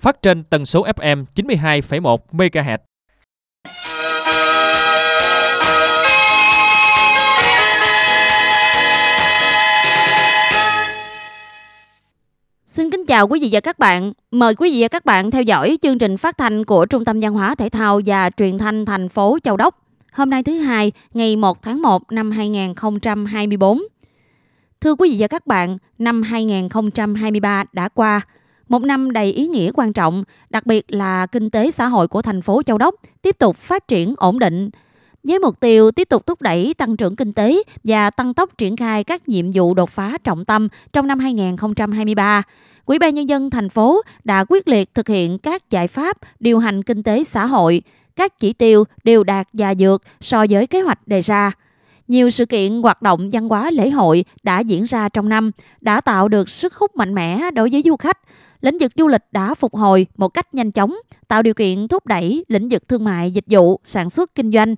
phát trên tần số FM 92,1 MHz. Xin kính chào quý vị và các bạn. Mời quý vị và các bạn theo dõi chương trình phát thanh của Trung tâm Văn hóa Thể thao và Truyền thanh thành phố Châu Đốc. Hôm nay thứ hai, ngày 1 tháng 1 năm 2024. Thưa quý vị và các bạn, năm 2023 đã qua – một năm đầy ý nghĩa quan trọng, đặc biệt là kinh tế xã hội của thành phố Châu Đốc tiếp tục phát triển ổn định. Với mục tiêu tiếp tục thúc đẩy tăng trưởng kinh tế và tăng tốc triển khai các nhiệm vụ đột phá trọng tâm trong năm 2023, Quỹ ban nhân dân thành phố đã quyết liệt thực hiện các giải pháp điều hành kinh tế xã hội, các chỉ tiêu đều đạt và vượt so với kế hoạch đề ra. Nhiều sự kiện hoạt động văn hóa lễ hội đã diễn ra trong năm, đã tạo được sức hút mạnh mẽ đối với du khách, lĩnh vực du lịch đã phục hồi một cách nhanh chóng, tạo điều kiện thúc đẩy lĩnh vực thương mại, dịch vụ, sản xuất kinh doanh.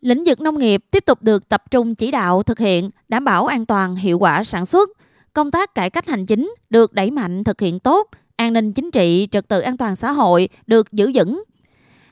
Lĩnh vực nông nghiệp tiếp tục được tập trung chỉ đạo thực hiện, đảm bảo an toàn, hiệu quả sản xuất. Công tác cải cách hành chính được đẩy mạnh thực hiện tốt, an ninh chính trị, trật tự an toàn xã hội được giữ vững,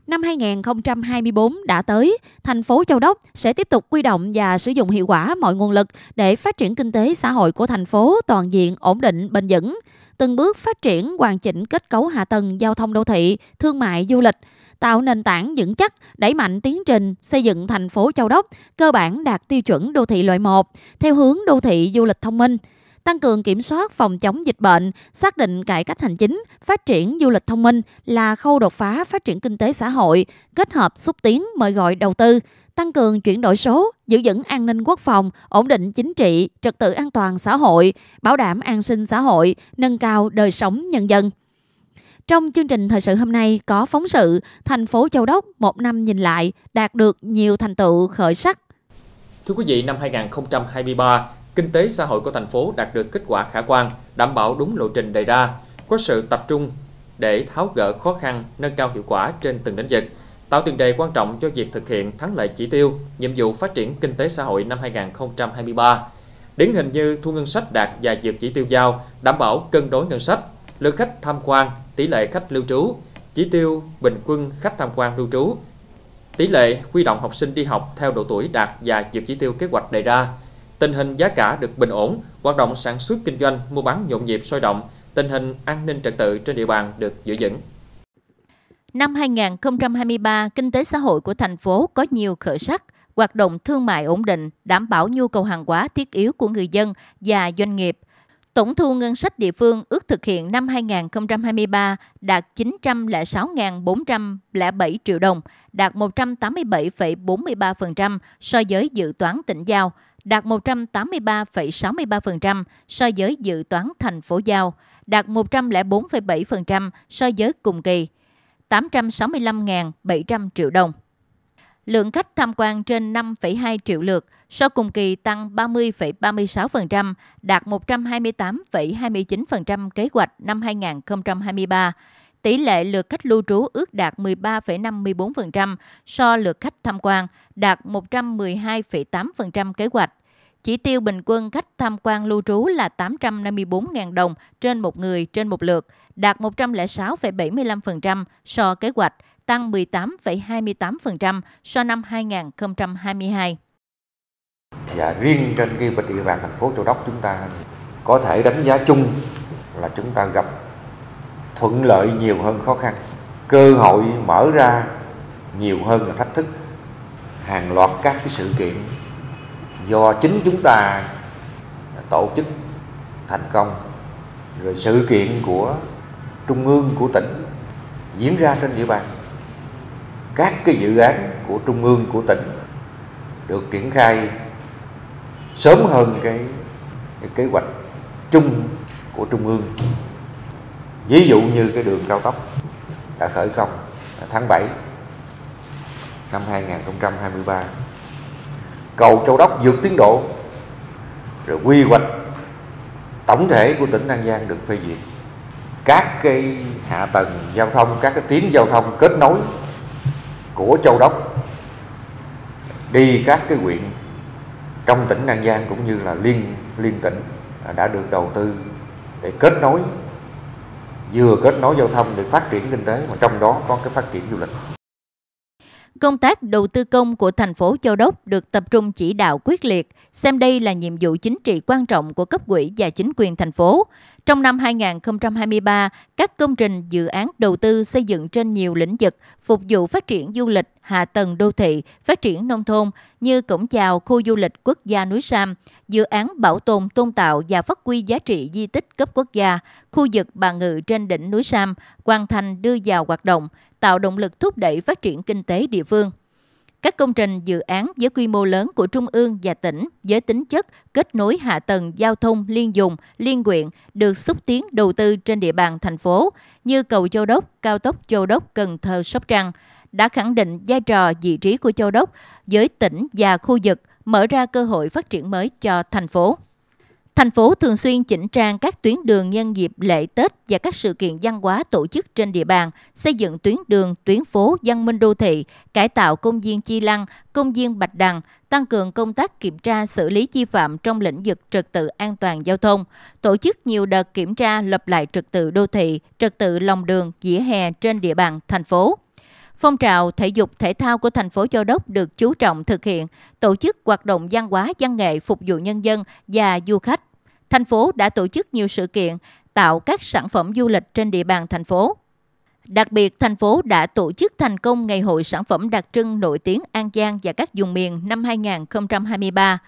năm 2024 đã tới, thành phố Châu Đốc sẽ tiếp tục quy động và sử dụng hiệu quả mọi nguồn lực để phát triển kinh tế xã hội của thành phố toàn diện ổn định bền vững từng bước phát triển hoàn chỉnh kết cấu hạ tầng giao thông đô thị, thương mại du lịch, tạo nền tảng vững chắc, đẩy mạnh tiến trình xây dựng thành phố Châu Đốc cơ bản đạt tiêu chuẩn đô thị loại 1 theo hướng đô thị du lịch thông minh tăng cường kiểm soát phòng chống dịch bệnh, xác định cải cách hành chính, phát triển du lịch thông minh là khâu đột phá phát triển kinh tế xã hội, kết hợp xúc tiến mời gọi đầu tư, tăng cường chuyển đổi số, giữ vững an ninh quốc phòng, ổn định chính trị, trật tự an toàn xã hội, bảo đảm an sinh xã hội, nâng cao đời sống nhân dân. Trong chương trình thời sự hôm nay có phóng sự Thành phố Châu Đốc một năm nhìn lại đạt được nhiều thành tựu khởi sắc. Thưa quý vị, năm 2023, kinh tế xã hội của thành phố đạt được kết quả khả quan, đảm bảo đúng lộ trình đề ra, có sự tập trung để tháo gỡ khó khăn, nâng cao hiệu quả trên từng lĩnh vực – tạo tiền đề quan trọng cho việc thực hiện thắng lợi chỉ tiêu, nhiệm vụ phát triển kinh tế xã hội năm 2023. Điển hình như thu ngân sách đạt và vượt chỉ tiêu giao, đảm bảo cân đối ngân sách, lượng khách tham quan, tỷ lệ khách lưu trú, chỉ tiêu bình quân khách tham quan lưu trú, tỷ lệ huy động học sinh đi học theo độ tuổi đạt và vượt chỉ tiêu kế hoạch đề ra, tình hình giá cả được bình ổn, hoạt động sản xuất kinh doanh, mua bán nhộn nhịp sôi động, tình hình an ninh trật tự trên địa bàn được giữ vững. Năm 2023, kinh tế xã hội của thành phố có nhiều khởi sắc, hoạt động thương mại ổn định, đảm bảo nhu cầu hàng hóa thiết yếu của người dân và doanh nghiệp. Tổng thu ngân sách địa phương ước thực hiện năm 2023 đạt 906.407 triệu đồng, đạt 187,43% so với dự toán tỉnh giao, đạt 183,63% so với dự toán thành phố giao, đạt 104,7% so với cùng kỳ. 865.700 triệu đồng. Lượng khách tham quan trên 5,2 triệu lượt, so cùng kỳ tăng 30,36%, đạt 128,29% kế hoạch năm 2023. Tỷ lệ lượt khách lưu trú ước đạt 13,54% so lượt khách tham quan, đạt 112,8% kế hoạch. Chỉ tiêu bình quân khách tham quan lưu trú là 854.000 đồng trên một người trên một lượt, đạt 106,75% so kế hoạch, tăng 18,28% so năm 2022. Dạ, riêng trên cái địa bàn thành phố Châu Đốc chúng ta có thể đánh giá chung là chúng ta gặp thuận lợi nhiều hơn khó khăn. Cơ hội mở ra nhiều hơn là thách thức. Hàng loạt các cái sự kiện do chính chúng ta tổ chức thành công rồi sự kiện của trung ương của tỉnh diễn ra trên địa bàn các cái dự án của trung ương của tỉnh được triển khai sớm hơn cái, cái kế hoạch chung của trung ương ví dụ như cái đường cao tốc đã khởi công tháng 7 năm 2023 cầu Châu Đốc vượt tiến độ rồi quy hoạch tổng thể của tỉnh An Giang được phê duyệt các cái hạ tầng giao thông các cái tuyến giao thông kết nối của Châu Đốc đi các cái huyện trong tỉnh An Giang cũng như là liên liên tỉnh đã được đầu tư để kết nối vừa kết nối giao thông để phát triển kinh tế mà trong đó có cái phát triển du lịch Công tác đầu tư công của thành phố Châu Đốc được tập trung chỉ đạo quyết liệt, xem đây là nhiệm vụ chính trị quan trọng của cấp quỹ và chính quyền thành phố. Trong năm 2023, các công trình dự án đầu tư xây dựng trên nhiều lĩnh vực phục vụ phát triển du lịch, hạ tầng đô thị, phát triển nông thôn như Cổng Chào Khu Du lịch Quốc gia Núi Sam, dự án bảo tồn tôn tạo và phát huy giá trị di tích cấp quốc gia, khu vực Bà Ngự trên đỉnh núi Sam, hoàn thành đưa vào hoạt động, tạo động lực thúc đẩy phát triển kinh tế địa phương. Các công trình dự án với quy mô lớn của Trung ương và tỉnh với tính chất kết nối hạ tầng giao thông liên dùng, liên quyện được xúc tiến đầu tư trên địa bàn thành phố như cầu Châu Đốc, cao tốc Châu Đốc, Cần Thơ, Sóc Trăng đã khẳng định vai trò vị trí của Châu Đốc với tỉnh và khu vực mở ra cơ hội phát triển mới cho thành phố. Thành phố thường xuyên chỉnh trang các tuyến đường nhân dịp lễ Tết và các sự kiện văn hóa tổ chức trên địa bàn, xây dựng tuyến đường, tuyến phố văn minh đô thị, cải tạo công viên Chi Lăng, công viên Bạch Đằng, tăng cường công tác kiểm tra xử lý vi phạm trong lĩnh vực trật tự an toàn giao thông, tổ chức nhiều đợt kiểm tra lập lại trật tự đô thị, trật tự lòng đường, dĩa hè trên địa bàn thành phố. Phong trào thể dục thể thao của thành phố Châu Đốc được chú trọng thực hiện, tổ chức hoạt động văn hóa văn nghệ phục vụ nhân dân và du khách. Thành phố đã tổ chức nhiều sự kiện, tạo các sản phẩm du lịch trên địa bàn thành phố. Đặc biệt, thành phố đã tổ chức thành công Ngày hội sản phẩm đặc trưng nổi tiếng An Giang và các vùng miền năm 2023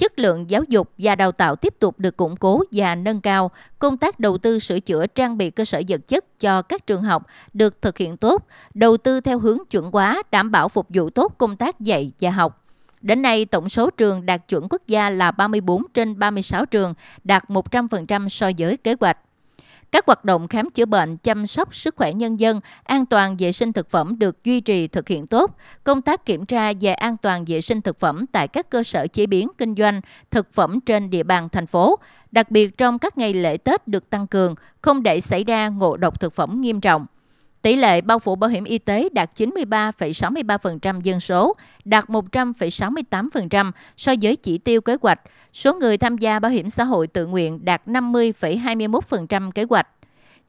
chất lượng giáo dục và đào tạo tiếp tục được củng cố và nâng cao, công tác đầu tư sửa chữa trang bị cơ sở vật chất cho các trường học được thực hiện tốt, đầu tư theo hướng chuẩn hóa đảm bảo phục vụ tốt công tác dạy và học. Đến nay, tổng số trường đạt chuẩn quốc gia là 34 trên 36 trường, đạt 100% so với kế hoạch. Các hoạt động khám chữa bệnh, chăm sóc sức khỏe nhân dân, an toàn vệ sinh thực phẩm được duy trì thực hiện tốt. Công tác kiểm tra về an toàn vệ sinh thực phẩm tại các cơ sở chế biến kinh doanh thực phẩm trên địa bàn thành phố, đặc biệt trong các ngày lễ Tết được tăng cường, không để xảy ra ngộ độc thực phẩm nghiêm trọng. Tỷ lệ bao phủ bảo hiểm y tế đạt 93,63% dân số, đạt 100,68% so với chỉ tiêu kế hoạch. Số người tham gia bảo hiểm xã hội tự nguyện đạt 50,21% kế hoạch.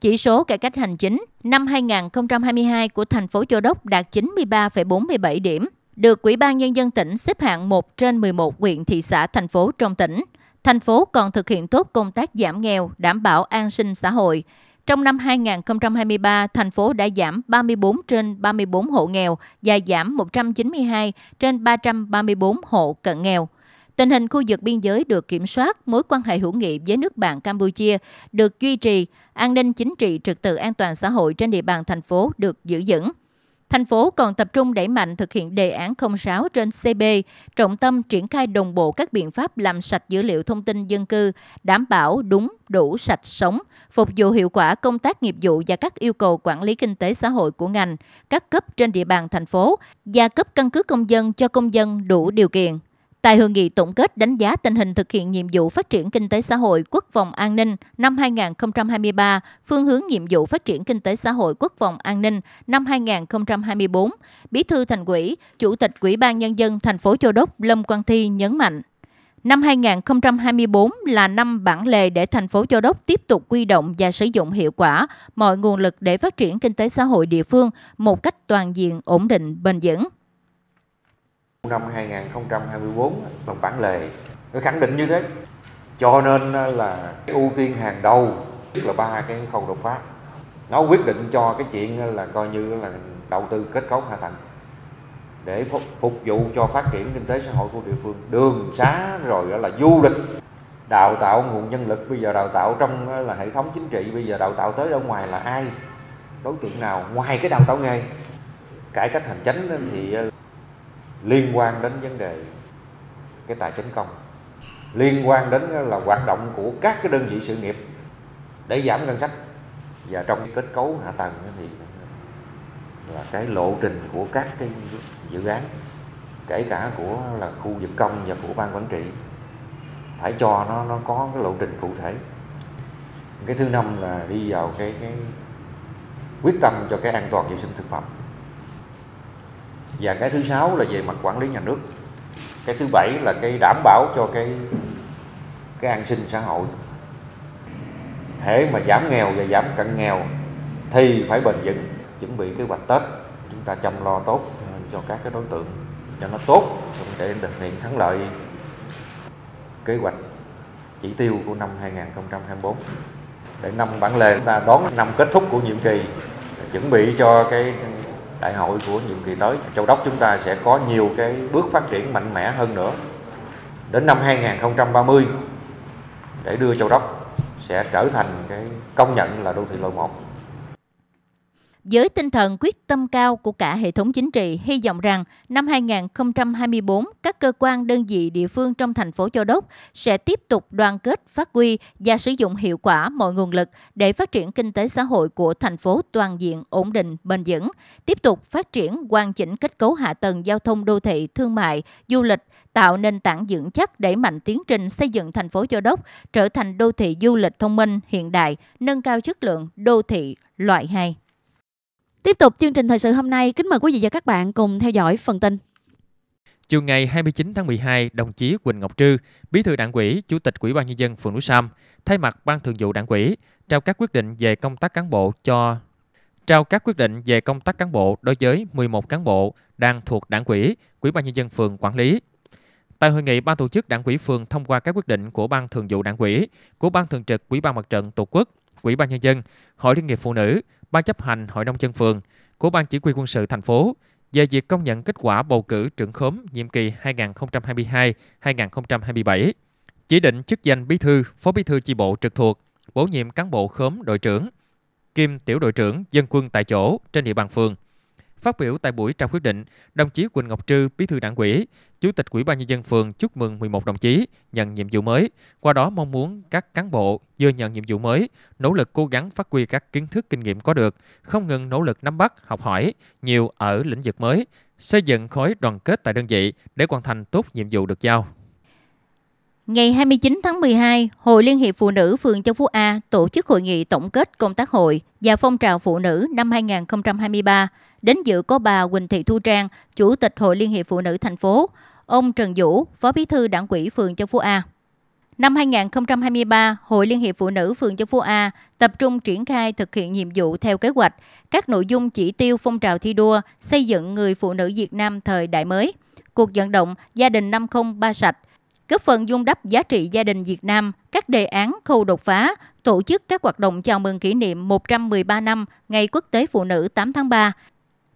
Chỉ số cải cách hành chính năm 2022 của thành phố Châu Đốc đạt 93,47 điểm, được Ủy ban Nhân dân tỉnh xếp hạng 1 trên 11 huyện thị xã thành phố trong tỉnh. Thành phố còn thực hiện tốt công tác giảm nghèo, đảm bảo an sinh xã hội. Trong năm 2023, thành phố đã giảm 34 trên 34 hộ nghèo và giảm 192 trên 334 hộ cận nghèo. Tình hình khu vực biên giới được kiểm soát, mối quan hệ hữu nghị với nước bạn Campuchia được duy trì, an ninh chính trị trật tự an toàn xã hội trên địa bàn thành phố được giữ vững. Thành phố còn tập trung đẩy mạnh thực hiện đề án 06 trên CB, trọng tâm triển khai đồng bộ các biện pháp làm sạch dữ liệu thông tin dân cư, đảm bảo đúng, đủ, sạch, sống, phục vụ hiệu quả công tác nghiệp vụ và các yêu cầu quản lý kinh tế xã hội của ngành, các cấp trên địa bàn thành phố gia cấp căn cước công dân cho công dân đủ điều kiện. Tại hội nghị tổng kết đánh giá tình hình thực hiện nhiệm vụ phát triển kinh tế xã hội quốc phòng an ninh năm 2023, phương hướng nhiệm vụ phát triển kinh tế xã hội quốc phòng an ninh năm 2024, Bí thư Thành ủy, Chủ tịch Ủy ban nhân dân thành phố Châu Đốc Lâm Quang Thi nhấn mạnh Năm 2024 là năm bản lề để thành phố Châu Đốc tiếp tục quy động và sử dụng hiệu quả mọi nguồn lực để phát triển kinh tế xã hội địa phương một cách toàn diện, ổn định, bền vững. Năm 2024 là bản lề nó khẳng định như thế. Cho nên là ưu tiên hàng đầu tức là ba cái khâu đột phá. Nó quyết định cho cái chuyện là coi như là đầu tư kết cấu hạ tầng để phục, phục vụ cho phát triển kinh tế xã hội của địa phương đường xá rồi là du lịch đào tạo nguồn nhân lực bây giờ đào tạo trong là hệ thống chính trị bây giờ đào tạo tới ở ngoài là ai đối tượng nào ngoài cái đào tạo nghề cải cách hành chính thì liên quan đến vấn đề cái tài chính công liên quan đến là hoạt động của các cái đơn vị sự nghiệp để giảm ngân sách và trong cái kết cấu hạ tầng thì là cái lộ trình của các cái dự án kể cả của là khu vực công và của ban quản trị phải cho nó nó có cái lộ trình cụ thể cái thứ năm là đi vào cái, cái quyết tâm cho cái an toàn vệ sinh thực phẩm và cái thứ sáu là về mặt quản lý nhà nước cái thứ bảy là cái đảm bảo cho cái cái an sinh xã hội hễ mà giảm nghèo và giảm cận nghèo thì phải bền vững chuẩn bị kế hoạch tết chúng ta chăm lo tốt cho các cái đối tượng cho nó tốt để thực hiện thắng lợi kế hoạch chỉ tiêu của năm 2024 để năm bản lề chúng ta đón năm kết thúc của nhiệm kỳ chuẩn bị cho cái đại hội của nhiệm kỳ tới Châu Đốc chúng ta sẽ có nhiều cái bước phát triển mạnh mẽ hơn nữa đến năm 2030 để đưa Châu Đốc sẽ trở thành cái công nhận là đô thị loại một. Với tinh thần quyết tâm cao của cả hệ thống chính trị, hy vọng rằng năm 2024, các cơ quan đơn vị địa phương trong thành phố Châu Đốc sẽ tiếp tục đoàn kết phát huy và sử dụng hiệu quả mọi nguồn lực để phát triển kinh tế xã hội của thành phố toàn diện, ổn định, bền vững, tiếp tục phát triển hoàn chỉnh kết cấu hạ tầng giao thông đô thị, thương mại, du lịch, tạo nền tảng vững chắc để mạnh tiến trình xây dựng thành phố Châu Đốc trở thành đô thị du lịch thông minh hiện đại, nâng cao chất lượng đô thị loại 2. Tiếp tục chương trình thời sự hôm nay, kính mời quý vị và các bạn cùng theo dõi phần tin. Chiều ngày 29 tháng 12, đồng chí Quỳnh Ngọc Trư, Bí thư Đảng ủy, Chủ tịch Ủy ban nhân dân phường Núi Sam, thay mặt Ban Thường vụ Đảng ủy trao các quyết định về công tác cán bộ cho trao các quyết định về công tác cán bộ đối với 11 cán bộ đang thuộc Đảng ủy, Ủy ban nhân dân phường quản lý. Tại hội nghị, ban tổ chức Đảng ủy phường thông qua các quyết định của Ban Thường vụ Đảng ủy, của Ban Thường trực Ủy ban Mặt trận Tổ quốc, Ủy ban nhân dân, Hội Liên hiệp Phụ nữ, Ban chấp hành Hội nông dân phường của Ban chỉ huy quân sự thành phố về việc công nhận kết quả bầu cử trưởng khóm nhiệm kỳ 2022-2027, chỉ định chức danh bí thư, phó bí thư chi bộ trực thuộc, bổ nhiệm cán bộ khóm đội trưởng, kim tiểu đội trưởng dân quân tại chỗ trên địa bàn phường – Phát biểu tại buổi trao quyết định, đồng chí Quỳnh Ngọc Trư, Bí thư Đảng ủy, Chủ tịch Ủy ban nhân dân phường chúc mừng 11 đồng chí nhận nhiệm vụ mới, qua đó mong muốn các cán bộ vừa nhận nhiệm vụ mới nỗ lực cố gắng phát huy các kiến thức kinh nghiệm có được, không ngừng nỗ lực nắm bắt, học hỏi nhiều ở lĩnh vực mới, xây dựng khối đoàn kết tại đơn vị để hoàn thành tốt nhiệm vụ được giao. Ngày 29 tháng 12, Hội Liên hiệp Phụ nữ phường Châu Phú A tổ chức hội nghị tổng kết công tác hội và phong trào phụ nữ năm 2023. Đến dự có bà Quỳnh Thị Thu Trang, Chủ tịch Hội Liên hiệp Phụ nữ thành phố, ông Trần Vũ, Phó Bí thư Đảng ủy phường Châu Phú A. Năm 2023, Hội Liên hiệp Phụ nữ phường Châu Phú A tập trung triển khai thực hiện nhiệm vụ theo kế hoạch, các nội dung chỉ tiêu phong trào thi đua xây dựng người phụ nữ Việt Nam thời đại mới, cuộc vận động gia đình 503 sạch – góp phần dung đắp giá trị gia đình Việt Nam, các đề án khâu đột phá, tổ chức các hoạt động chào mừng kỷ niệm 113 năm Ngày Quốc tế Phụ nữ 8 tháng 3,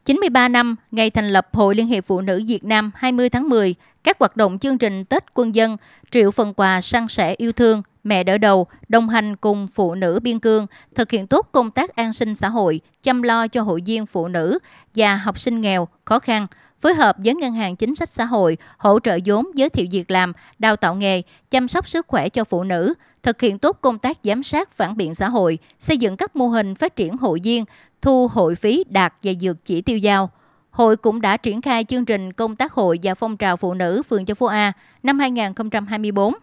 93 năm ngày thành lập Hội Liên hiệp Phụ nữ Việt Nam 20 tháng 10, các hoạt động chương trình Tết quân dân, triệu phần quà sang sẻ yêu thương, mẹ đỡ đầu, đồng hành cùng phụ nữ biên cương, thực hiện tốt công tác an sinh xã hội, chăm lo cho hội viên phụ nữ và học sinh nghèo, khó khăn – phối hợp với Ngân hàng Chính sách Xã hội hỗ trợ vốn giới thiệu việc làm, đào tạo nghề, chăm sóc sức khỏe cho phụ nữ, thực hiện tốt công tác giám sát phản biện xã hội, xây dựng các mô hình phát triển hội viên, thu hội phí đạt và dược chỉ tiêu giao. Hội cũng đã triển khai chương trình công tác hội và phong trào phụ nữ phường Châu Phú A năm 2024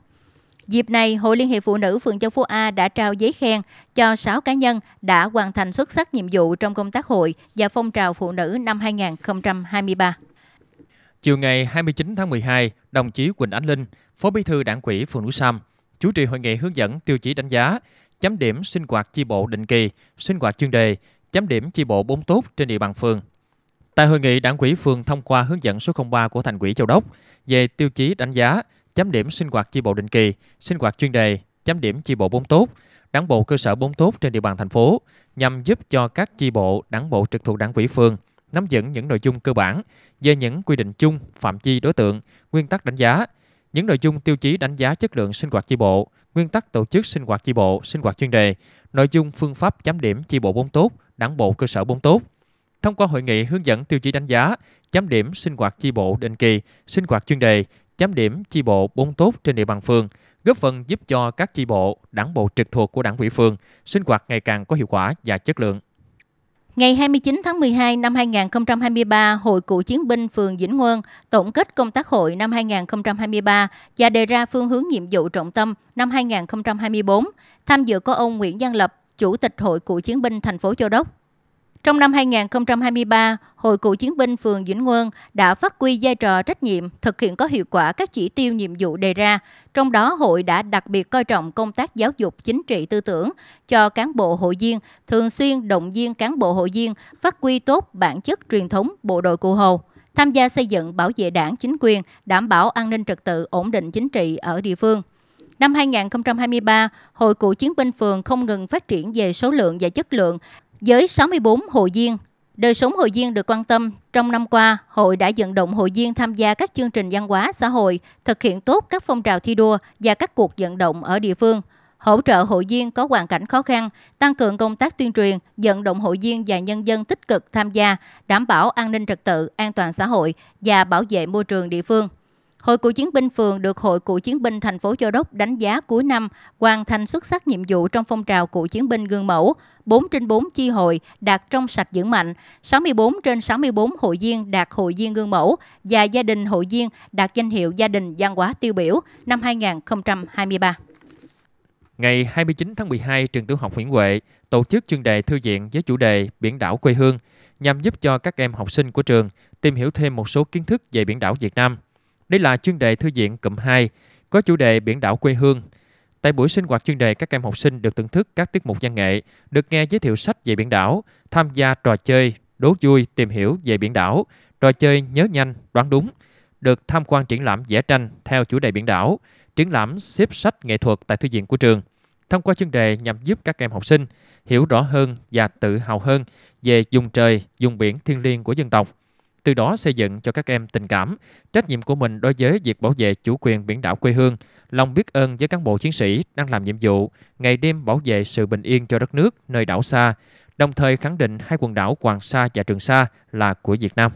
Dịp này, Hội Liên hiệp Phụ nữ phường Châu Phú A đã trao giấy khen cho 6 cá nhân đã hoàn thành xuất sắc nhiệm vụ trong công tác hội và phong trào phụ nữ năm 2023. Chiều ngày 29 tháng 12, đồng chí Quỳnh Ánh Linh, Phó Bí thư Đảng ủy phường Núi Sam, chủ trì hội nghị hướng dẫn tiêu chí đánh giá, chấm điểm sinh hoạt chi bộ định kỳ, sinh hoạt chuyên đề, chấm điểm chi bộ bốn tốt trên địa bàn phường. Tại hội nghị, Đảng ủy phường thông qua hướng dẫn số 03 của Thành ủy Châu Đốc về tiêu chí đánh giá, chấm điểm sinh hoạt chi bộ định kỳ, sinh hoạt chuyên đề, chấm điểm chi bộ bốn tốt, đảng bộ cơ sở bốn tốt trên địa bàn thành phố nhằm giúp cho các chi bộ đảng bộ trực thuộc đảng ủy phường nắm vững những nội dung cơ bản về những quy định chung, phạm chi đối tượng, nguyên tắc đánh giá, những nội dung tiêu chí đánh giá chất lượng sinh hoạt chi bộ, nguyên tắc tổ chức sinh hoạt chi bộ, sinh hoạt chuyên đề, nội dung phương pháp chấm điểm chi bộ bốn tốt, đảng bộ cơ sở bốn tốt. Thông qua hội nghị hướng dẫn tiêu chí đánh giá, chấm điểm sinh hoạt chi bộ định kỳ, sinh hoạt chuyên đề, chấm điểm chi bộ bốn tốt trên địa bàn phường, góp phần giúp cho các chi bộ, đảng bộ trực thuộc của đảng ủy phường sinh hoạt ngày càng có hiệu quả và chất lượng. Ngày 29 tháng 12 năm 2023, Hội Cựu Chiến binh phường Vĩnh Nguồn tổng kết công tác hội năm 2023 và đề ra phương hướng nhiệm vụ trọng tâm năm 2024. Tham dự có ông Nguyễn Giang Lập, Chủ tịch Hội Cựu Chiến binh thành phố Châu Đốc, trong năm 2023, Hội Cựu Chiến binh phường Vĩnh quân đã phát huy vai trò trách nhiệm, thực hiện có hiệu quả các chỉ tiêu nhiệm vụ đề ra. Trong đó, hội đã đặc biệt coi trọng công tác giáo dục chính trị tư tưởng cho cán bộ hội viên, thường xuyên động viên cán bộ hội viên phát huy tốt bản chất truyền thống bộ đội cụ Hồ tham gia xây dựng bảo vệ đảng chính quyền, đảm bảo an ninh trật tự, ổn định chính trị ở địa phương. Năm 2023, Hội Cựu Chiến binh phường không ngừng phát triển về số lượng và chất lượng, với 64 hội viên, đời sống hội viên được quan tâm. Trong năm qua, hội đã vận động hội viên tham gia các chương trình văn hóa xã hội, thực hiện tốt các phong trào thi đua và các cuộc vận động ở địa phương hỗ trợ hội viên có hoàn cảnh khó khăn, tăng cường công tác tuyên truyền, vận động hội viên và nhân dân tích cực tham gia, đảm bảo an ninh trật tự, an toàn xã hội và bảo vệ môi trường địa phương. Hội Cựu chiến binh phường được Hội Cựu chiến binh thành phố Châu Đốc đánh giá cuối năm hoàn thành xuất sắc nhiệm vụ trong phong trào cựu chiến binh gương mẫu. 4 trên 4 chi hội đạt trong sạch vững mạnh, 64 trên 64 hội viên đạt hội viên gương mẫu và gia đình hội viên đạt danh hiệu gia đình văn hóa tiêu biểu năm 2023. Ngày 29 tháng 12, trường tiểu học Nguyễn Huệ tổ chức chuyên đề thư viện với chủ đề Biển đảo quê hương nhằm giúp cho các em học sinh của trường tìm hiểu thêm một số kiến thức về biển đảo Việt Nam. Đây là chuyên đề thư viện cụm 2 có chủ đề biển đảo quê hương. Tại buổi sinh hoạt chuyên đề, các em học sinh được thưởng thức các tiết mục văn nghệ, được nghe giới thiệu sách về biển đảo, tham gia trò chơi đố vui tìm hiểu về biển đảo, trò chơi nhớ nhanh, đoán đúng, được tham quan triển lãm vẽ tranh theo chủ đề biển đảo, triển lãm xếp sách nghệ thuật tại thư viện của trường. Thông qua chuyên đề nhằm giúp các em học sinh hiểu rõ hơn và tự hào hơn về vùng trời, vùng biển thiêng liêng của dân tộc từ đó xây dựng cho các em tình cảm, trách nhiệm của mình đối với việc bảo vệ chủ quyền biển đảo quê hương, lòng biết ơn với cán bộ chiến sĩ đang làm nhiệm vụ, ngày đêm bảo vệ sự bình yên cho đất nước nơi đảo xa, đồng thời khẳng định hai quần đảo Hoàng Sa và Trường Sa là của Việt Nam.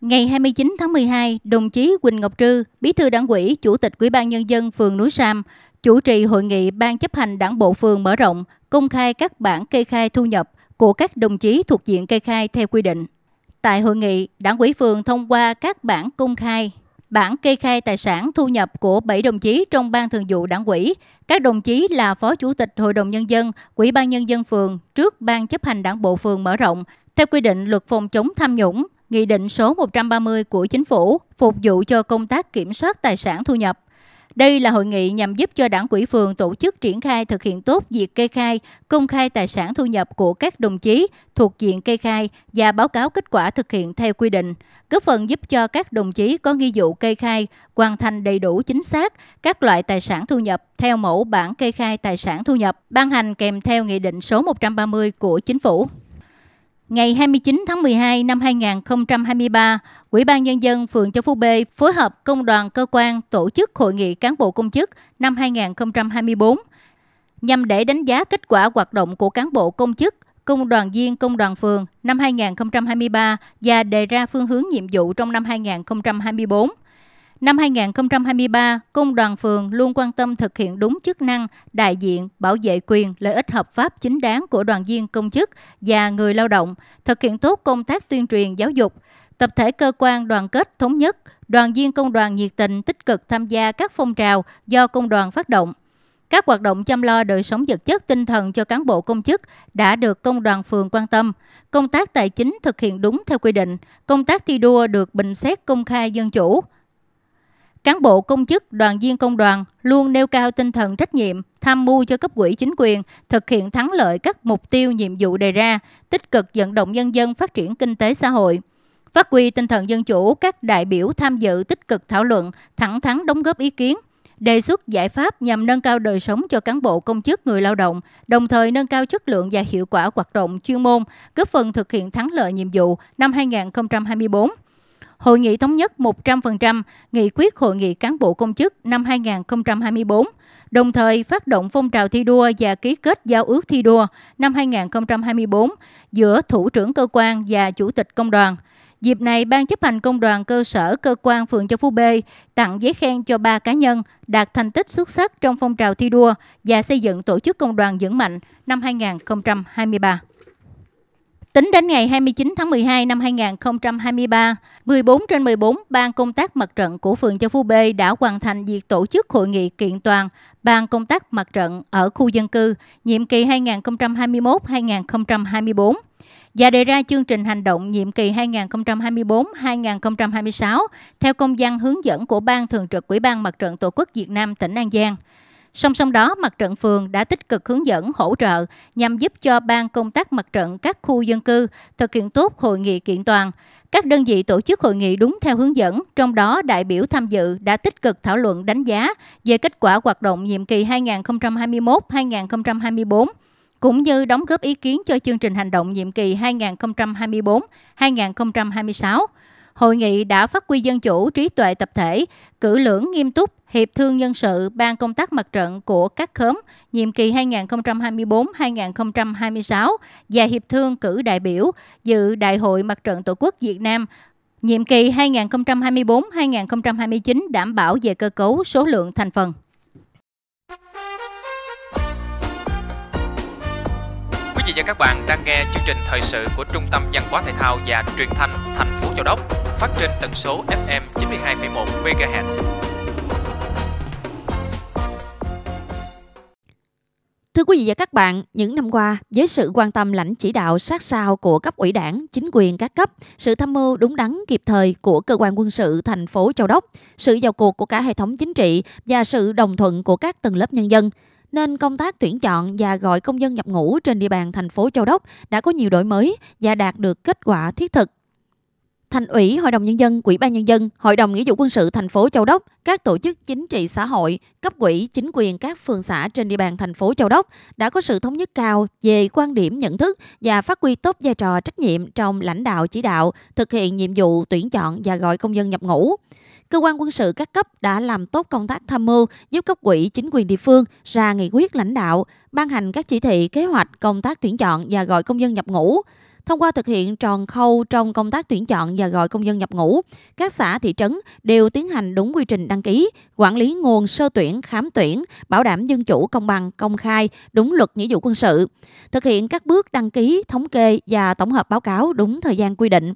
Ngày 29 tháng 12, đồng chí Quỳnh Ngọc Trư, Bí thư Đảng ủy, Chủ tịch Ủy ban nhân dân phường Núi Sam, chủ trì hội nghị ban chấp hành Đảng bộ phường mở rộng, công khai các bản kê khai thu nhập của các đồng chí thuộc diện kê khai theo quy định. Tại hội nghị, Đảng ủy phường thông qua các bản công khai, bản kê khai tài sản thu nhập của 7 đồng chí trong ban thường vụ đảng ủy. Các đồng chí là Phó Chủ tịch Hội đồng Nhân dân, ủy ban Nhân dân phường trước Ban chấp hành đảng bộ phường mở rộng. Theo quy định luật phòng chống tham nhũng, Nghị định số 130 của Chính phủ phục vụ cho công tác kiểm soát tài sản thu nhập. Đây là hội nghị nhằm giúp cho đảng quỹ phường tổ chức triển khai thực hiện tốt việc kê khai, công khai tài sản thu nhập của các đồng chí thuộc diện kê khai và báo cáo kết quả thực hiện theo quy định, góp phần giúp cho các đồng chí có nghi vụ kê khai hoàn thành đầy đủ chính xác các loại tài sản thu nhập theo mẫu bản kê khai tài sản thu nhập ban hành kèm theo Nghị định số 130 của Chính phủ. Ngày 29 tháng 12 năm 2023, Ủy ban Nhân dân phường Châu Phú B phối hợp công đoàn cơ quan tổ chức hội nghị cán bộ công chức năm 2024 nhằm để đánh giá kết quả hoạt động của cán bộ công chức, công đoàn viên công đoàn phường năm 2023 và đề ra phương hướng nhiệm vụ trong năm 2024. Năm 2023, Công đoàn phường luôn quan tâm thực hiện đúng chức năng, đại diện, bảo vệ quyền, lợi ích hợp pháp chính đáng của đoàn viên công chức và người lao động, thực hiện tốt công tác tuyên truyền giáo dục. Tập thể cơ quan đoàn kết thống nhất, đoàn viên công đoàn nhiệt tình tích cực tham gia các phong trào do công đoàn phát động. Các hoạt động chăm lo đời sống vật chất tinh thần cho cán bộ công chức đã được công đoàn phường quan tâm. Công tác tài chính thực hiện đúng theo quy định, công tác thi đua được bình xét công khai dân chủ, Cán bộ công chức, đoàn viên công đoàn luôn nêu cao tinh thần trách nhiệm, tham mưu cho cấp quỹ chính quyền thực hiện thắng lợi các mục tiêu nhiệm vụ đề ra, tích cực vận động nhân dân phát triển kinh tế xã hội. Phát huy tinh thần dân chủ, các đại biểu tham dự tích cực thảo luận, thẳng thắn đóng góp ý kiến, đề xuất giải pháp nhằm nâng cao đời sống cho cán bộ công chức người lao động, đồng thời nâng cao chất lượng và hiệu quả hoạt động chuyên môn, góp phần thực hiện thắng lợi nhiệm vụ năm 2024. Hội nghị thống nhất 100% nghị quyết Hội nghị cán bộ công chức năm 2024, đồng thời phát động phong trào thi đua và ký kết giao ước thi đua năm 2024 giữa Thủ trưởng cơ quan và Chủ tịch công đoàn. Dịp này, Ban chấp hành công đoàn cơ sở cơ quan phường Châu Phú B tặng giấy khen cho ba cá nhân đạt thành tích xuất sắc trong phong trào thi đua và xây dựng tổ chức công đoàn vững mạnh năm 2023. Tính đến ngày 29 tháng 12 năm 2023, 14 trên 14 ban công tác mặt trận của phường Châu Phú B đã hoàn thành việc tổ chức hội nghị kiện toàn ban công tác mặt trận ở khu dân cư nhiệm kỳ 2021-2024 và đề ra chương trình hành động nhiệm kỳ 2024-2026 theo công văn hướng dẫn của Ban Thường trực Ủy ban Mặt trận Tổ quốc Việt Nam tỉnh An Giang. Song song đó, mặt trận phường đã tích cực hướng dẫn, hỗ trợ nhằm giúp cho ban công tác mặt trận các khu dân cư thực hiện tốt hội nghị kiện toàn. Các đơn vị tổ chức hội nghị đúng theo hướng dẫn, trong đó đại biểu tham dự đã tích cực thảo luận đánh giá về kết quả hoạt động nhiệm kỳ 2021-2024 cũng như đóng góp ý kiến cho chương trình hành động nhiệm kỳ 2024-2026 hội nghị đã phát huy dân chủ trí tuệ tập thể, cử lưỡng nghiêm túc hiệp thương nhân sự ban công tác mặt trận của các khóm nhiệm kỳ 2024-2026 và hiệp thương cử đại biểu dự Đại hội Mặt trận Tổ quốc Việt Nam nhiệm kỳ 2024-2029 đảm bảo về cơ cấu số lượng thành phần. vị và các bạn đang nghe chương trình thời sự của Trung tâm Văn hóa Thể thao và Truyền thanh thành phố Châu Đốc phát trên tần số FM 92,1 MHz. Thưa quý vị và các bạn, những năm qua, với sự quan tâm lãnh chỉ đạo sát sao của cấp ủy đảng, chính quyền các cấp, sự tham mưu đúng đắn kịp thời của cơ quan quân sự thành phố Châu Đốc, sự vào cuộc của cả hệ thống chính trị và sự đồng thuận của các tầng lớp nhân dân – nên công tác tuyển chọn và gọi công dân nhập ngũ trên địa bàn thành phố Châu Đốc đã có nhiều đổi mới và đạt được kết quả thiết thực. Thành ủy, Hội đồng Nhân dân, Ủy ban Nhân dân, Hội đồng Nghĩa vụ quân sự thành phố Châu Đốc, các tổ chức chính trị xã hội, cấp quỹ, chính quyền các phường xã trên địa bàn thành phố Châu Đốc đã có sự thống nhất cao về quan điểm nhận thức và phát huy tốt vai trò trách nhiệm trong lãnh đạo chỉ đạo, thực hiện nhiệm vụ tuyển chọn và gọi công dân nhập ngũ cơ quan quân sự các cấp đã làm tốt công tác tham mưu giúp cấp quỹ chính quyền địa phương ra nghị quyết lãnh đạo, ban hành các chỉ thị kế hoạch công tác tuyển chọn và gọi công dân nhập ngũ. Thông qua thực hiện tròn khâu trong công tác tuyển chọn và gọi công dân nhập ngũ, các xã thị trấn đều tiến hành đúng quy trình đăng ký, quản lý nguồn sơ tuyển, khám tuyển, bảo đảm dân chủ công bằng, công khai, đúng luật nghĩa vụ quân sự, thực hiện các bước đăng ký, thống kê và tổng hợp báo cáo đúng thời gian quy định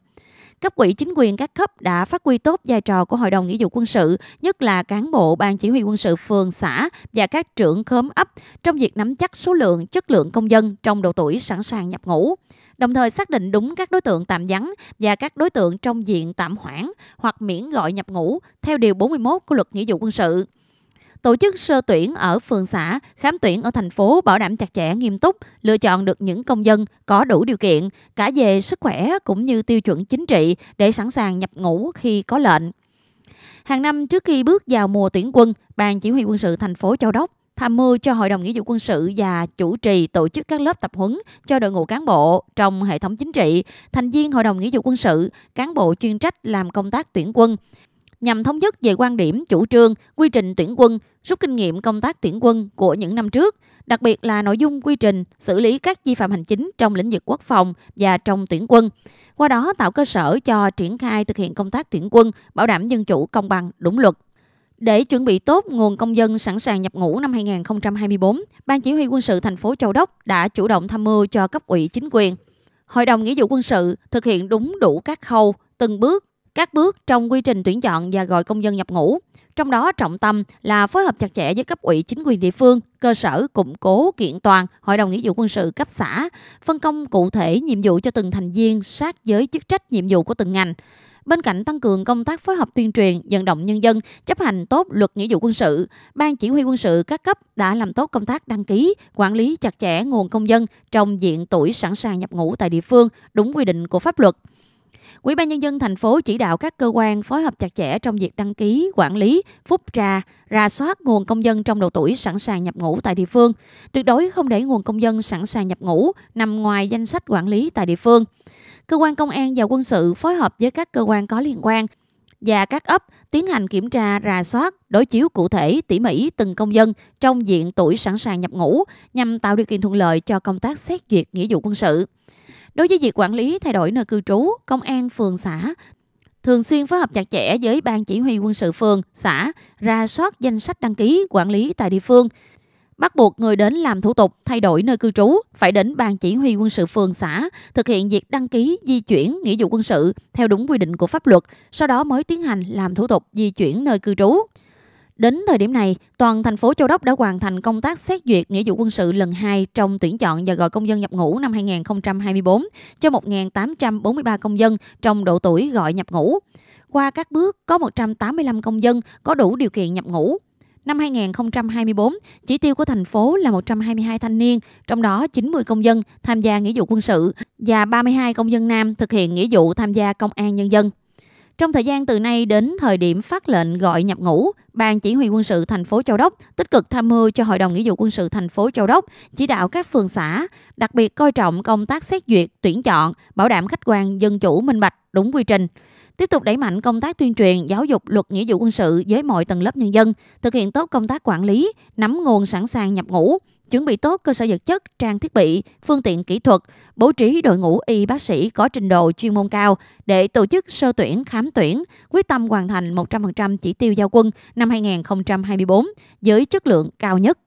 cấp ủy chính quyền các cấp đã phát huy tốt vai trò của Hội đồng Nghĩa vụ quân sự, nhất là cán bộ Ban Chỉ huy quân sự phường, xã và các trưởng khóm ấp trong việc nắm chắc số lượng, chất lượng công dân trong độ tuổi sẵn sàng nhập ngũ đồng thời xác định đúng các đối tượng tạm vắng và các đối tượng trong diện tạm hoãn hoặc miễn gọi nhập ngũ theo Điều 41 của Luật Nghĩa vụ Quân sự tổ chức sơ tuyển ở phường xã, khám tuyển ở thành phố bảo đảm chặt chẽ nghiêm túc, lựa chọn được những công dân có đủ điều kiện, cả về sức khỏe cũng như tiêu chuẩn chính trị để sẵn sàng nhập ngũ khi có lệnh. Hàng năm trước khi bước vào mùa tuyển quân, Ban Chỉ huy quân sự thành phố Châu Đốc tham mưu cho Hội đồng Nghĩa vụ quân sự và chủ trì tổ chức các lớp tập huấn cho đội ngũ cán bộ trong hệ thống chính trị, thành viên Hội đồng Nghĩa vụ quân sự, cán bộ chuyên trách làm công tác tuyển quân nhằm thống nhất về quan điểm, chủ trương, quy trình tuyển quân, rút kinh nghiệm công tác tuyển quân của những năm trước, đặc biệt là nội dung quy trình xử lý các vi phạm hành chính trong lĩnh vực quốc phòng và trong tuyển quân. Qua đó tạo cơ sở cho triển khai thực hiện công tác tuyển quân, bảo đảm dân chủ công bằng, đúng luật. Để chuẩn bị tốt nguồn công dân sẵn sàng nhập ngũ năm 2024, Ban Chỉ huy quân sự thành phố Châu Đốc đã chủ động tham mưu cho cấp ủy chính quyền. Hội đồng Nghĩa vụ quân sự thực hiện đúng đủ các khâu, từng bước các bước trong quy trình tuyển chọn và gọi công dân nhập ngũ. Trong đó trọng tâm là phối hợp chặt chẽ với cấp ủy chính quyền địa phương, cơ sở củng cố kiện toàn Hội đồng Nghĩa vụ quân sự cấp xã, phân công cụ thể nhiệm vụ cho từng thành viên sát với chức trách nhiệm vụ của từng ngành. Bên cạnh tăng cường công tác phối hợp tuyên truyền, vận động nhân dân chấp hành tốt luật nghĩa vụ quân sự, Ban Chỉ huy quân sự các cấp đã làm tốt công tác đăng ký, quản lý chặt chẽ nguồn công dân trong diện tuổi sẵn sàng nhập ngũ tại địa phương đúng quy định của pháp luật. Ủy ban nhân dân thành phố chỉ đạo các cơ quan phối hợp chặt chẽ trong việc đăng ký, quản lý, phúc tra, ra soát nguồn công dân trong độ tuổi sẵn sàng nhập ngũ tại địa phương, tuyệt đối không để nguồn công dân sẵn sàng nhập ngũ nằm ngoài danh sách quản lý tại địa phương. Cơ quan công an và quân sự phối hợp với các cơ quan có liên quan và các ấp tiến hành kiểm tra, rà soát, đối chiếu cụ thể tỉ mỉ từng công dân trong diện tuổi sẵn sàng nhập ngũ nhằm tạo điều kiện thuận lợi cho công tác xét duyệt nghĩa vụ quân sự. Đối với việc quản lý thay đổi nơi cư trú, công an phường xã thường xuyên phối hợp chặt chẽ với ban chỉ huy quân sự phường, xã ra soát danh sách đăng ký quản lý tại địa phương, bắt buộc người đến làm thủ tục thay đổi nơi cư trú phải đến ban chỉ huy quân sự phường xã thực hiện việc đăng ký di chuyển nghĩa vụ quân sự theo đúng quy định của pháp luật, sau đó mới tiến hành làm thủ tục di chuyển nơi cư trú. Đến thời điểm này, toàn thành phố Châu Đốc đã hoàn thành công tác xét duyệt nghĩa vụ quân sự lần 2 trong tuyển chọn và gọi công dân nhập ngũ năm 2024 cho 1.843 công dân trong độ tuổi gọi nhập ngũ. Qua các bước, có 185 công dân có đủ điều kiện nhập ngũ. Năm 2024, chỉ tiêu của thành phố là 122 thanh niên, trong đó 90 công dân tham gia nghĩa vụ quân sự và 32 công dân nam thực hiện nghĩa vụ tham gia công an nhân dân. Trong thời gian từ nay đến thời điểm phát lệnh gọi nhập ngũ, Ban Chỉ huy quân sự thành phố Châu Đốc tích cực tham mưu cho Hội đồng Nghĩa vụ quân sự thành phố Châu Đốc chỉ đạo các phường xã, đặc biệt coi trọng công tác xét duyệt, tuyển chọn, bảo đảm khách quan, dân chủ, minh bạch, đúng quy trình. Tiếp tục đẩy mạnh công tác tuyên truyền, giáo dục luật nghĩa vụ quân sự với mọi tầng lớp nhân dân, thực hiện tốt công tác quản lý, nắm nguồn sẵn sàng nhập ngũ, chuẩn bị tốt cơ sở vật chất, trang thiết bị, phương tiện kỹ thuật, bố trí đội ngũ y bác sĩ có trình độ chuyên môn cao để tổ chức sơ tuyển, khám tuyển, quyết tâm hoàn thành 100% chỉ tiêu giao quân năm 2024 với chất lượng cao nhất.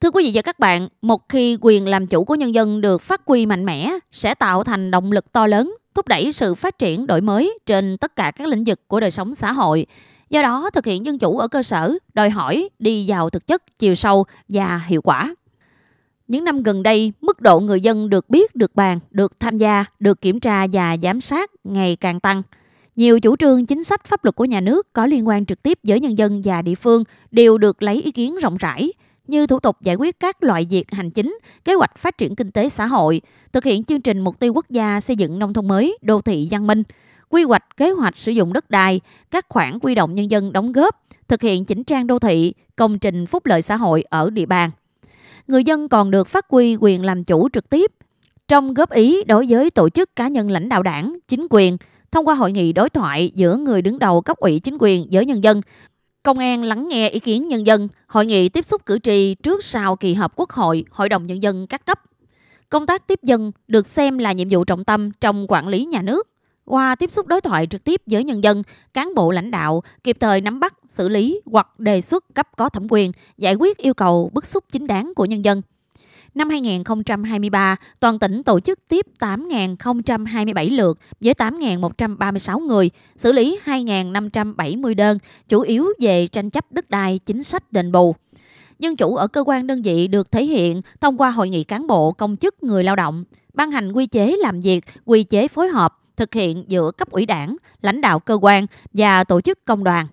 Thưa quý vị và các bạn, một khi quyền làm chủ của nhân dân được phát huy mạnh mẽ sẽ tạo thành động lực to lớn thúc đẩy sự phát triển đổi mới trên tất cả các lĩnh vực của đời sống xã hội. Do đó, thực hiện dân chủ ở cơ sở đòi hỏi đi vào thực chất, chiều sâu và hiệu quả. Những năm gần đây, mức độ người dân được biết, được bàn, được tham gia, được kiểm tra và giám sát ngày càng tăng. Nhiều chủ trương chính sách pháp luật của nhà nước có liên quan trực tiếp với nhân dân và địa phương đều được lấy ý kiến rộng rãi – như thủ tục giải quyết các loại việc hành chính, kế hoạch phát triển kinh tế xã hội, thực hiện chương trình mục tiêu quốc gia xây dựng nông thôn mới, đô thị văn minh, quy hoạch kế hoạch sử dụng đất đai, các khoản quy động nhân dân đóng góp, thực hiện chỉnh trang đô thị, công trình phúc lợi xã hội ở địa bàn. Người dân còn được phát huy quyền làm chủ trực tiếp trong góp ý đối với tổ chức cá nhân lãnh đạo đảng, chính quyền thông qua hội nghị đối thoại giữa người đứng đầu cấp ủy chính quyền với nhân dân Công an lắng nghe ý kiến nhân dân, hội nghị tiếp xúc cử tri trước sau kỳ họp Quốc hội, Hội đồng Nhân dân các cấp. Công tác tiếp dân được xem là nhiệm vụ trọng tâm trong quản lý nhà nước. Qua tiếp xúc đối thoại trực tiếp với nhân dân, cán bộ lãnh đạo kịp thời nắm bắt, xử lý hoặc đề xuất cấp có thẩm quyền, giải quyết yêu cầu bức xúc chính đáng của nhân dân – Năm 2023, toàn tỉnh tổ chức tiếp 8.027 lượt với 8.136 người, xử lý 2.570 đơn, chủ yếu về tranh chấp đất đai, chính sách đền bù. Dân chủ ở cơ quan đơn vị được thể hiện thông qua hội nghị cán bộ công chức người lao động, ban hành quy chế làm việc, quy chế phối hợp, thực hiện giữa cấp ủy đảng, lãnh đạo cơ quan và tổ chức công đoàn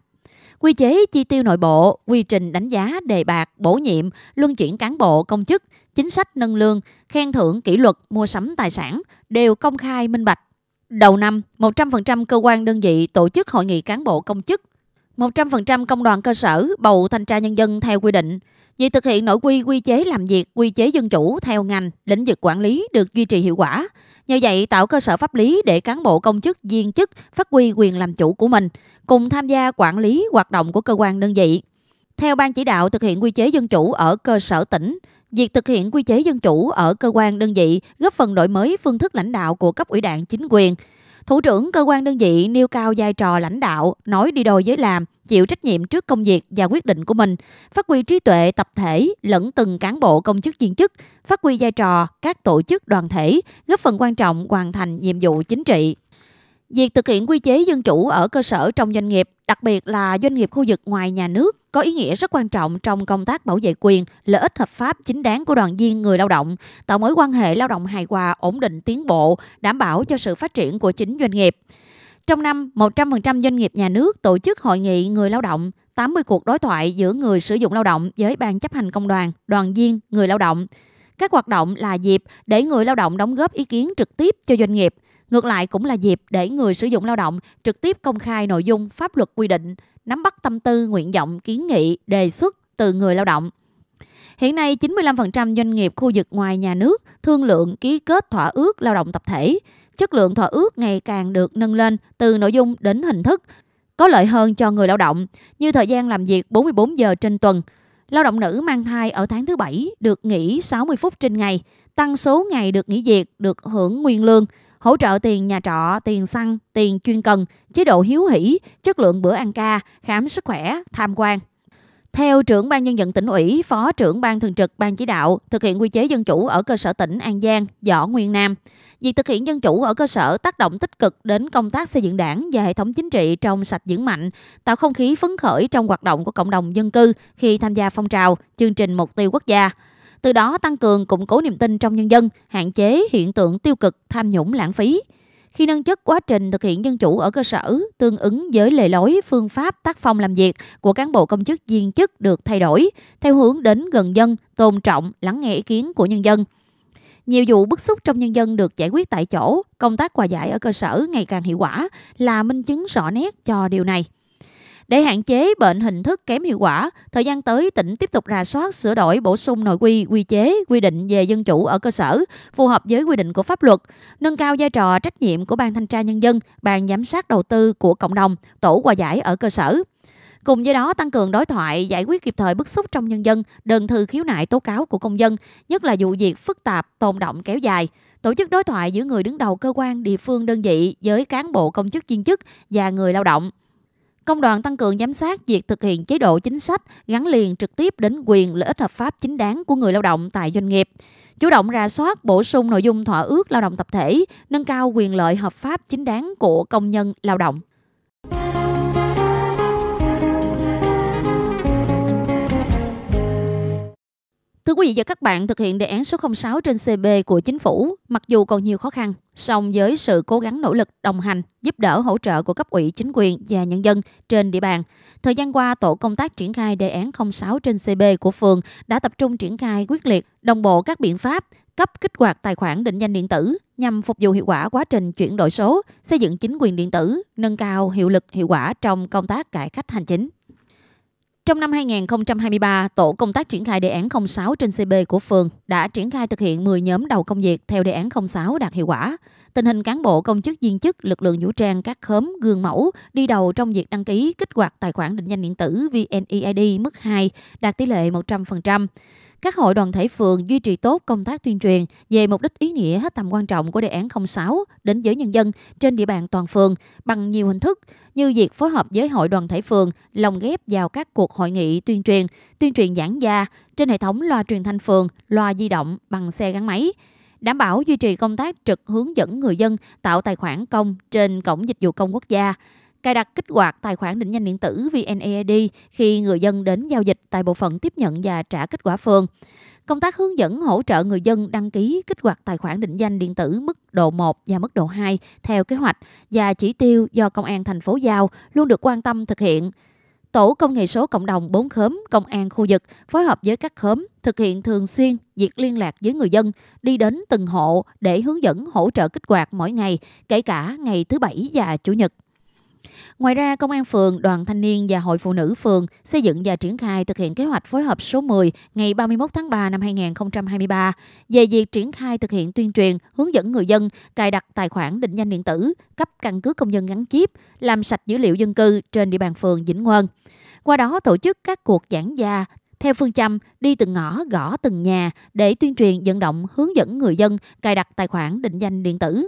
quy chế chi tiêu nội bộ, quy trình đánh giá đề bạc, bổ nhiệm, luân chuyển cán bộ công chức, chính sách nâng lương, khen thưởng kỷ luật mua sắm tài sản đều công khai minh bạch. Đầu năm, 100% cơ quan đơn vị tổ chức hội nghị cán bộ công chức 100% công đoàn cơ sở bầu thanh tra nhân dân theo quy định. Việc thực hiện nội quy quy chế làm việc, quy chế dân chủ theo ngành, lĩnh vực quản lý được duy trì hiệu quả. Nhờ vậy tạo cơ sở pháp lý để cán bộ công chức viên chức phát huy quyền làm chủ của mình, cùng tham gia quản lý hoạt động của cơ quan đơn vị. Theo ban chỉ đạo thực hiện quy chế dân chủ ở cơ sở tỉnh, việc thực hiện quy chế dân chủ ở cơ quan đơn vị góp phần đổi mới phương thức lãnh đạo của cấp ủy đảng chính quyền – Thủ trưởng cơ quan đơn vị nêu cao vai trò lãnh đạo, nói đi đôi với làm, chịu trách nhiệm trước công việc và quyết định của mình, phát huy trí tuệ tập thể lẫn từng cán bộ công chức viên chức, phát huy vai trò các tổ chức đoàn thể, góp phần quan trọng hoàn thành nhiệm vụ chính trị. Việc thực hiện quy chế dân chủ ở cơ sở trong doanh nghiệp, đặc biệt là doanh nghiệp khu vực ngoài nhà nước, có ý nghĩa rất quan trọng trong công tác bảo vệ quyền, lợi ích hợp pháp chính đáng của đoàn viên người lao động, tạo mối quan hệ lao động hài hòa, ổn định tiến bộ, đảm bảo cho sự phát triển của chính doanh nghiệp. Trong năm, 100% doanh nghiệp nhà nước tổ chức hội nghị người lao động, 80 cuộc đối thoại giữa người sử dụng lao động với ban chấp hành công đoàn, đoàn viên, người lao động. Các hoạt động là dịp để người lao động đóng góp ý kiến trực tiếp cho doanh nghiệp – Ngược lại cũng là dịp để người sử dụng lao động trực tiếp công khai nội dung pháp luật quy định, nắm bắt tâm tư, nguyện vọng, kiến nghị, đề xuất từ người lao động. Hiện nay, 95% doanh nghiệp khu vực ngoài nhà nước thương lượng ký kết thỏa ước lao động tập thể. Chất lượng thỏa ước ngày càng được nâng lên từ nội dung đến hình thức, có lợi hơn cho người lao động, như thời gian làm việc 44 giờ trên tuần. Lao động nữ mang thai ở tháng thứ bảy được nghỉ 60 phút trên ngày, tăng số ngày được nghỉ việc, được hưởng nguyên lương, hỗ trợ tiền nhà trọ, tiền xăng, tiền chuyên cần, chế độ hiếu hỷ, chất lượng bữa ăn ca, khám sức khỏe, tham quan. Theo trưởng ban nhân dân tỉnh ủy, phó trưởng ban thường trực ban chỉ đạo thực hiện quy chế dân chủ ở cơ sở tỉnh An Giang, Võ Nguyên Nam. Việc thực hiện dân chủ ở cơ sở tác động tích cực đến công tác xây dựng đảng và hệ thống chính trị trong sạch vững mạnh, tạo không khí phấn khởi trong hoạt động của cộng đồng dân cư khi tham gia phong trào, chương trình mục tiêu quốc gia – từ đó tăng cường củng cố niềm tin trong nhân dân, hạn chế hiện tượng tiêu cực, tham nhũng lãng phí. Khi nâng chất quá trình thực hiện dân chủ ở cơ sở, tương ứng với lề lối, phương pháp, tác phong làm việc của cán bộ công chức viên chức được thay đổi, theo hướng đến gần dân, tôn trọng, lắng nghe ý kiến của nhân dân. Nhiều vụ bức xúc trong nhân dân được giải quyết tại chỗ, công tác hòa giải ở cơ sở ngày càng hiệu quả là minh chứng rõ nét cho điều này. Để hạn chế bệnh hình thức kém hiệu quả, thời gian tới tỉnh tiếp tục rà soát, sửa đổi, bổ sung nội quy, quy chế, quy định về dân chủ ở cơ sở, phù hợp với quy định của pháp luật, nâng cao vai trò trách nhiệm của ban thanh tra nhân dân, ban giám sát đầu tư của cộng đồng, tổ hòa giải ở cơ sở. Cùng với đó tăng cường đối thoại, giải quyết kịp thời bức xúc trong nhân dân, đơn thư khiếu nại tố cáo của công dân, nhất là vụ việc phức tạp, tồn động kéo dài. Tổ chức đối thoại giữa người đứng đầu cơ quan, địa phương, đơn vị với cán bộ công chức viên chức và người lao động. Công đoàn tăng cường giám sát việc thực hiện chế độ chính sách gắn liền trực tiếp đến quyền lợi ích hợp pháp chính đáng của người lao động tại doanh nghiệp, chủ động ra soát bổ sung nội dung thỏa ước lao động tập thể, nâng cao quyền lợi hợp pháp chính đáng của công nhân lao động. Thưa quý vị và các bạn, thực hiện đề án số 06 trên CB của chính phủ, mặc dù còn nhiều khó khăn, song với sự cố gắng nỗ lực đồng hành, giúp đỡ hỗ trợ của cấp ủy chính quyền và nhân dân trên địa bàn, thời gian qua tổ công tác triển khai đề án 06 trên CB của phường đã tập trung triển khai quyết liệt, đồng bộ các biện pháp cấp kích hoạt tài khoản định danh điện tử nhằm phục vụ hiệu quả quá trình chuyển đổi số, xây dựng chính quyền điện tử, nâng cao hiệu lực hiệu quả trong công tác cải cách hành chính. Trong năm 2023, tổ công tác triển khai đề án 06 trên CB của phường đã triển khai thực hiện 10 nhóm đầu công việc theo đề án 06 đạt hiệu quả. Tình hình cán bộ công chức viên chức, lực lượng vũ trang các khóm gương mẫu đi đầu trong việc đăng ký kích hoạt tài khoản định danh điện tử VNEID mức 2 đạt tỷ lệ 100%. Các hội đoàn thể phường duy trì tốt công tác tuyên truyền về mục đích ý nghĩa hết tầm quan trọng của đề án 06 đến với nhân dân trên địa bàn toàn phường bằng nhiều hình thức như việc phối hợp với hội đoàn thể phường lồng ghép vào các cuộc hội nghị tuyên truyền, tuyên truyền giảng gia trên hệ thống loa truyền thanh phường, loa di động bằng xe gắn máy đảm bảo duy trì công tác trực hướng dẫn người dân tạo tài khoản công trên cổng dịch vụ công quốc gia cài đặt kích hoạt tài khoản định danh điện tử VNEID khi người dân đến giao dịch tại bộ phận tiếp nhận và trả kết quả phường. Công tác hướng dẫn hỗ trợ người dân đăng ký kích hoạt tài khoản định danh điện tử mức độ 1 và mức độ 2 theo kế hoạch và chỉ tiêu do Công an thành phố giao luôn được quan tâm thực hiện. Tổ công nghệ số cộng đồng 4 khóm công an khu vực phối hợp với các khóm thực hiện thường xuyên việc liên lạc với người dân, đi đến từng hộ để hướng dẫn hỗ trợ kích hoạt mỗi ngày, kể cả ngày thứ Bảy và Chủ nhật. Ngoài ra, Công an phường, Đoàn Thanh niên và Hội Phụ nữ phường xây dựng và triển khai thực hiện kế hoạch phối hợp số 10 ngày 31 tháng 3 năm 2023 về việc triển khai thực hiện tuyên truyền, hướng dẫn người dân cài đặt tài khoản định danh điện tử, cấp căn cước công dân gắn chip, làm sạch dữ liệu dân cư trên địa bàn phường Vĩnh Ngân. Qua đó tổ chức các cuộc giảng gia theo phương châm đi từng ngõ, gõ từng nhà để tuyên truyền vận động hướng dẫn người dân cài đặt tài khoản định danh điện tử.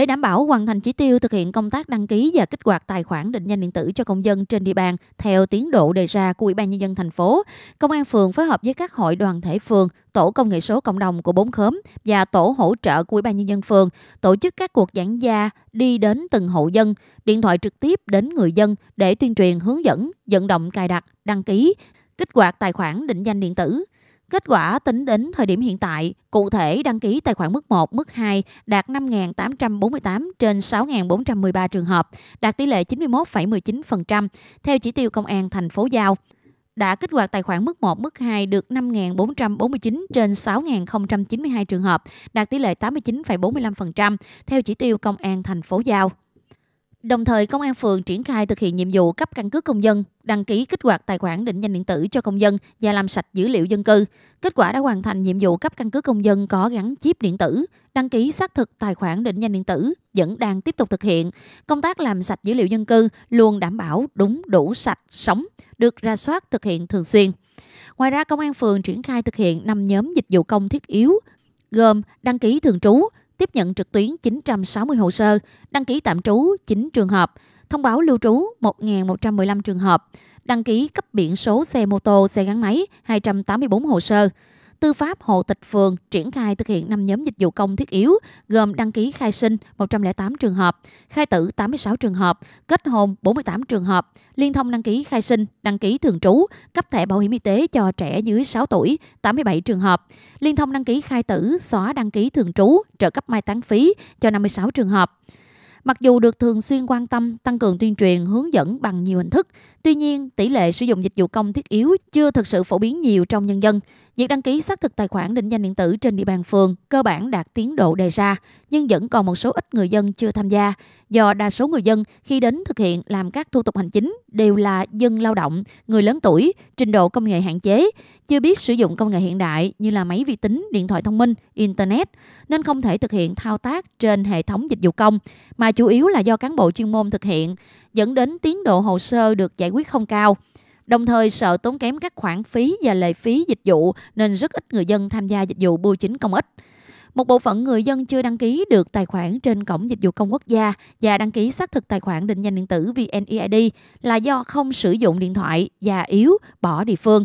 Để đảm bảo hoàn thành chỉ tiêu thực hiện công tác đăng ký và kích hoạt tài khoản định danh điện tử cho công dân trên địa bàn theo tiến độ đề ra của Ủy ban nhân dân thành phố, Công an phường phối hợp với các hội đoàn thể phường, tổ công nghệ số cộng đồng của bốn khóm và tổ hỗ trợ của Ủy ban nhân dân phường tổ chức các cuộc giảng gia đi đến từng hộ dân, điện thoại trực tiếp đến người dân để tuyên truyền hướng dẫn, vận động cài đặt, đăng ký, kích hoạt tài khoản định danh điện tử Kết quả tính đến thời điểm hiện tại, cụ thể đăng ký tài khoản mức 1, mức 2 đạt 5.848 trên 6.413 trường hợp, đạt tỷ lệ 91,19% theo chỉ tiêu công an thành phố giao đã kích hoạt tài khoản mức 1, mức 2 được 5.449 trên 6.092 trường hợp, đạt tỷ lệ 89,45% theo chỉ tiêu công an thành phố giao. Đồng thời, công an phường triển khai thực hiện nhiệm vụ cấp căn cước công dân, đăng ký kích hoạt tài khoản định danh điện tử cho công dân và làm sạch dữ liệu dân cư. Kết quả đã hoàn thành nhiệm vụ cấp căn cước công dân có gắn chip điện tử, đăng ký xác thực tài khoản định danh điện tử vẫn đang tiếp tục thực hiện. Công tác làm sạch dữ liệu dân cư luôn đảm bảo đúng, đủ, sạch, sống, được ra soát thực hiện thường xuyên. Ngoài ra, công an phường triển khai thực hiện 5 nhóm dịch vụ công thiết yếu, gồm đăng ký thường trú, tiếp nhận trực tuyến 960 hồ sơ, đăng ký tạm trú 9 trường hợp, thông báo lưu trú 1.115 trường hợp, đăng ký cấp biển số xe mô tô, xe gắn máy 284 hồ sơ, Tư pháp hộ tịch phường triển khai thực hiện 5 nhóm dịch vụ công thiết yếu, gồm đăng ký khai sinh 108 trường hợp, khai tử 86 trường hợp, kết hôn 48 trường hợp, liên thông đăng ký khai sinh, đăng ký thường trú, cấp thẻ bảo hiểm y tế cho trẻ dưới 6 tuổi 87 trường hợp, liên thông đăng ký khai tử, xóa đăng ký thường trú, trợ cấp mai tán phí cho 56 trường hợp. Mặc dù được thường xuyên quan tâm, tăng cường tuyên truyền, hướng dẫn bằng nhiều hình thức, tuy nhiên tỷ lệ sử dụng dịch vụ công thiết yếu chưa thực sự phổ biến nhiều trong nhân dân. Việc đăng ký xác thực tài khoản định danh điện tử trên địa bàn phường cơ bản đạt tiến độ đề ra, nhưng vẫn còn một số ít người dân chưa tham gia, do đa số người dân khi đến thực hiện làm các thủ tục hành chính đều là dân lao động, người lớn tuổi, trình độ công nghệ hạn chế, chưa biết sử dụng công nghệ hiện đại như là máy vi tính, điện thoại thông minh, internet nên không thể thực hiện thao tác trên hệ thống dịch vụ công mà chủ yếu là do cán bộ chuyên môn thực hiện, dẫn đến tiến độ hồ sơ được giải quyết không cao. Đồng thời sợ tốn kém các khoản phí và lệ phí dịch vụ nên rất ít người dân tham gia dịch vụ bưu chính công ích. Một bộ phận người dân chưa đăng ký được tài khoản trên Cổng Dịch vụ Công Quốc gia và đăng ký xác thực tài khoản định danh điện tử VNEID là do không sử dụng điện thoại, và yếu, bỏ địa phương.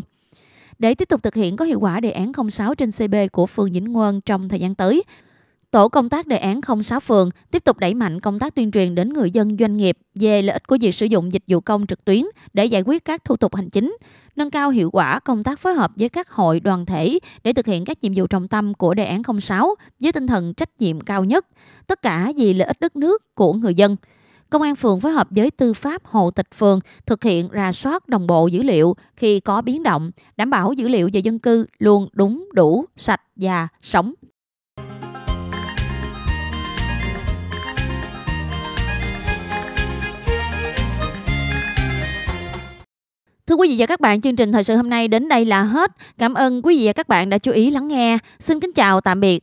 Để tiếp tục thực hiện có hiệu quả đề án 06 trên CB của phường Vĩnh Ngân trong thời gian tới, Tổ công tác đề án 06 phường tiếp tục đẩy mạnh công tác tuyên truyền đến người dân doanh nghiệp về lợi ích của việc sử dụng dịch vụ công trực tuyến để giải quyết các thủ tục hành chính, nâng cao hiệu quả công tác phối hợp với các hội đoàn thể để thực hiện các nhiệm vụ trọng tâm của đề án 06 với tinh thần trách nhiệm cao nhất, tất cả vì lợi ích đất nước của người dân. Công an phường phối hợp với tư pháp hộ tịch phường thực hiện rà soát đồng bộ dữ liệu khi có biến động, đảm bảo dữ liệu về dân cư luôn đúng, đủ, sạch và sống. Thưa quý vị và các bạn, chương trình thời sự hôm nay đến đây là hết. Cảm ơn quý vị và các bạn đã chú ý lắng nghe. Xin kính chào tạm biệt.